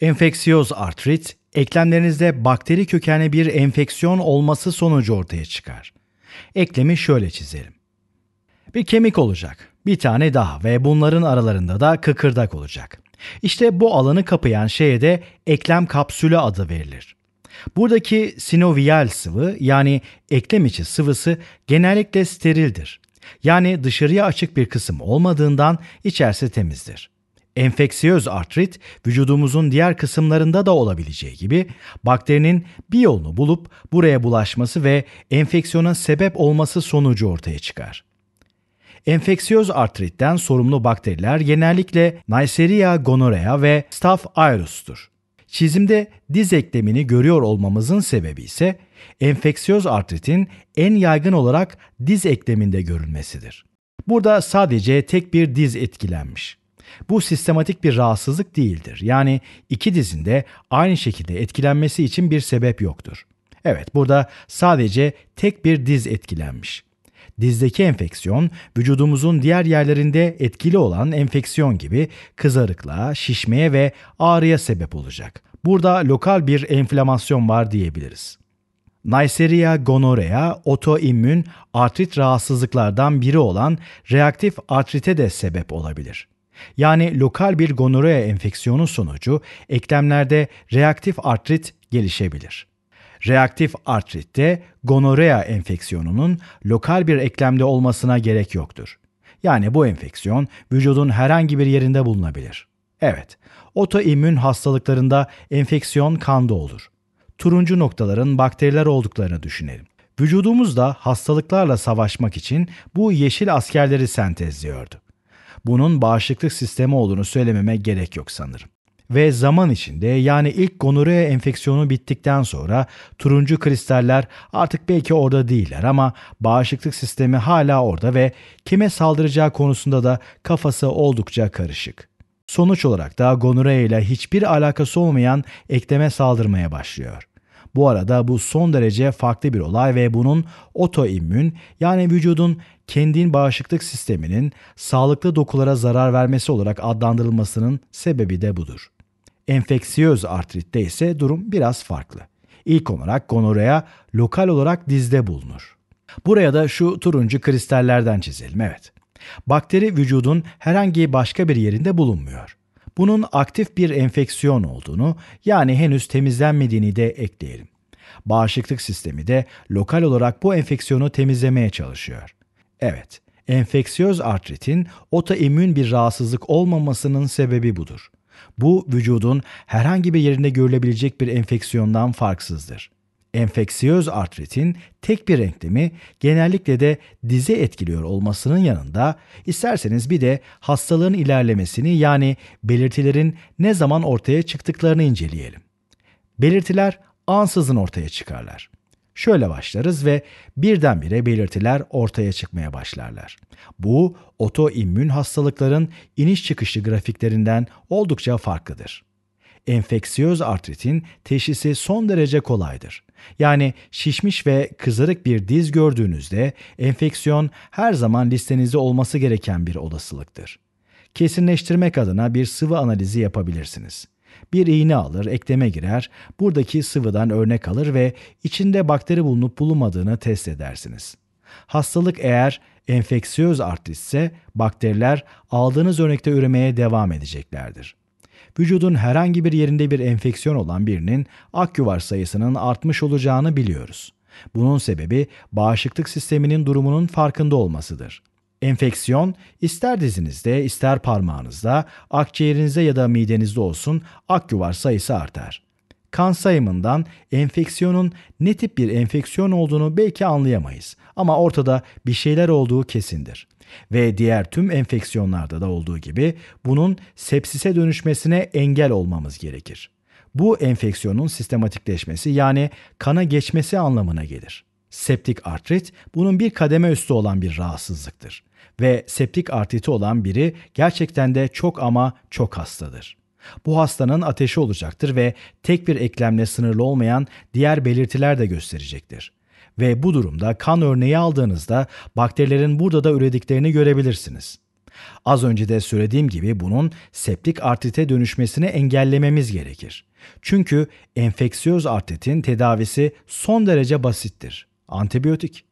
Enfeksiyoz artrit, eklemlerinizde bakteri kökenli bir enfeksiyon olması sonucu ortaya çıkar. Eklemi şöyle çizelim. Bir kemik olacak, bir tane daha ve bunların aralarında da kıkırdak olacak. İşte bu alanı kapayan şeye de eklem kapsülü adı verilir. Buradaki sinoviyal sıvı yani eklem içi sıvısı genellikle sterildir. Yani dışarıya açık bir kısım olmadığından içerisi temizdir. Enfeksiyöz artrit vücudumuzun diğer kısımlarında da olabileceği gibi bakterinin bir yolunu bulup buraya bulaşması ve enfeksiyona sebep olması sonucu ortaya çıkar. Enfeksiyöz artritten sorumlu bakteriler genellikle Neisseria gonorrhea ve Staph aureus'tur. Çizimde diz eklemini görüyor olmamızın sebebi ise enfeksiyöz artritin en yaygın olarak diz ekleminde görülmesidir. Burada sadece tek bir diz etkilenmiş. Bu sistematik bir rahatsızlık değildir. Yani iki dizin de aynı şekilde etkilenmesi için bir sebep yoktur. Evet, burada sadece tek bir diz etkilenmiş. Dizdeki enfeksiyon, vücudumuzun diğer yerlerinde etkili olan enfeksiyon gibi kızarıklığa, şişmeye ve ağrıya sebep olacak. Burada lokal bir enflamasyon var diyebiliriz. Neisseria gonorea otoimmün artrit rahatsızlıklardan biri olan reaktif artrite de sebep olabilir. Yani lokal bir gonoraya enfeksiyonu sonucu eklemlerde reaktif artrit gelişebilir. Reaktif artritte gonorrea enfeksiyonunun lokal bir eklemde olmasına gerek yoktur. Yani bu enfeksiyon vücudun herhangi bir yerinde bulunabilir. Evet, otoimmün hastalıklarında enfeksiyon kanda olur. Turuncu noktaların bakteriler olduklarını düşünelim. Vücudumuz da hastalıklarla savaşmak için bu yeşil askerleri sentezliyordu bunun bağışıklık sistemi olduğunu söylememe gerek yok sanırım ve zaman içinde yani ilk gonorrhea enfeksiyonu bittikten sonra turuncu kristaller artık belki orada değiller ama bağışıklık sistemi hala orada ve kime saldıracağı konusunda da kafası oldukça karışık. Sonuç olarak da gonorrhea ile hiçbir alakası olmayan ekleme saldırmaya başlıyor. Bu arada bu son derece farklı bir olay ve bunun otoimmün yani vücudun kendin bağışıklık sisteminin sağlıklı dokulara zarar vermesi olarak adlandırılmasının sebebi de budur. Enfeksiyöz artritte ise durum biraz farklı. İlk olarak gonorea lokal olarak dizde bulunur. Buraya da şu turuncu kristallerden çizelim evet. Bakteri vücudun herhangi başka bir yerinde bulunmuyor bunun aktif bir enfeksiyon olduğunu yani henüz temizlenmediğini de ekleyelim. Bağışıklık sistemi de lokal olarak bu enfeksiyonu temizlemeye çalışıyor. Evet, enfeksiyöz artritin otoimmün bir rahatsızlık olmamasının sebebi budur. Bu vücudun herhangi bir yerinde görülebilecek bir enfeksiyondan farksızdır. Enfeksiyöz artritin tek bir renklemi genellikle de dizi etkiliyor olmasının yanında isterseniz bir de hastalığın ilerlemesini yani belirtilerin ne zaman ortaya çıktıklarını inceleyelim. Belirtiler ansızın ortaya çıkarlar. Şöyle başlarız ve birdenbire belirtiler ortaya çıkmaya başlarlar. Bu otoimmün hastalıkların iniş çıkışlı grafiklerinden oldukça farklıdır enfeksiyöz artritin teşhisi son derece kolaydır. Yani şişmiş ve kızarık bir diz gördüğünüzde enfeksiyon her zaman listenizde olması gereken bir olasılıktır. Kesinleştirmek adına bir sıvı analizi yapabilirsiniz. Bir iğne alır, ekleme girer, buradaki sıvıdan örnek alır ve içinde bakteri bulunup bulunmadığını test edersiniz. Hastalık eğer enfeksiyöz artritse bakteriler aldığınız örnekte üremeye devam edeceklerdir vücudun herhangi bir yerinde bir enfeksiyon olan birinin aküvar sayısının artmış olacağını biliyoruz. Bunun sebebi bağışıklık sisteminin durumunun farkında olmasıdır. Enfeksiyon ister dizinizde ister parmağınızda, akciğerinizde ya da midenizde olsun aküvar sayısı artar. Kan sayımından enfeksiyonun ne tip bir enfeksiyon olduğunu belki anlayamayız ama ortada bir şeyler olduğu kesindir. Ve diğer tüm enfeksiyonlarda da olduğu gibi bunun sepsise dönüşmesine engel olmamız gerekir. Bu enfeksiyonun sistematikleşmesi yani kana geçmesi anlamına gelir. Septik artrit bunun bir kademe üstü olan bir rahatsızlıktır ve septik artriti olan biri gerçekten de çok ama çok hastadır. Bu hastanın ateşi olacaktır ve tek bir eklemle sınırlı olmayan diğer belirtiler de gösterecektir. Ve bu durumda kan örneği aldığınızda bakterilerin burada da ürediklerini görebilirsiniz. Az önce de söylediğim gibi bunun septik artrite dönüşmesini engellememiz gerekir. Çünkü enfeksiyöz artritin tedavisi son derece basittir. Antibiyotik.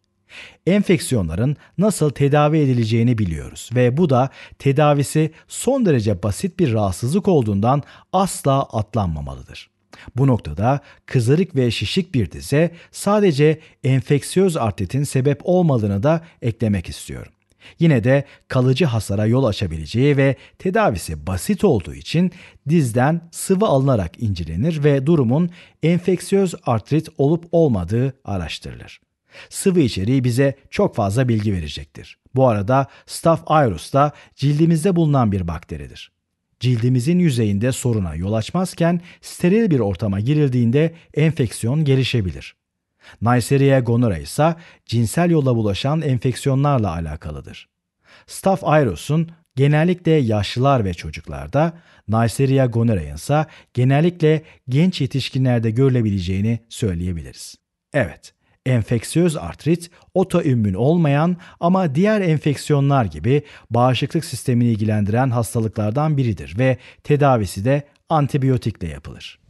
Enfeksiyonların nasıl tedavi edileceğini biliyoruz ve bu da tedavisi son derece basit bir rahatsızlık olduğundan asla atlanmamalıdır. Bu noktada kızarık ve şişik bir dize sadece enfeksiyöz artritin sebep olmadığını da eklemek istiyorum. Yine de kalıcı hasara yol açabileceği ve tedavisi basit olduğu için dizden sıvı alınarak incelenir ve durumun enfeksiyöz artrit olup olmadığı araştırılır. Sıvı içeriği bize çok fazla bilgi verecektir. Bu arada Staph aureus da cildimizde bulunan bir bakteridir. Cildimizin yüzeyinde soruna yol açmazken steril bir ortama girildiğinde enfeksiyon gelişebilir. Neisseria gonora ise cinsel yolla bulaşan enfeksiyonlarla alakalıdır. Staph aureus'un genellikle yaşlılar ve çocuklarda, Neisseria gonorrhoeae ise genellikle genç yetişkinlerde görülebileceğini söyleyebiliriz. Evet, enfeksiyöz artrit, otoimmün olmayan ama diğer enfeksiyonlar gibi bağışıklık sistemini ilgilendiren hastalıklardan biridir ve tedavisi de antibiyotikle yapılır.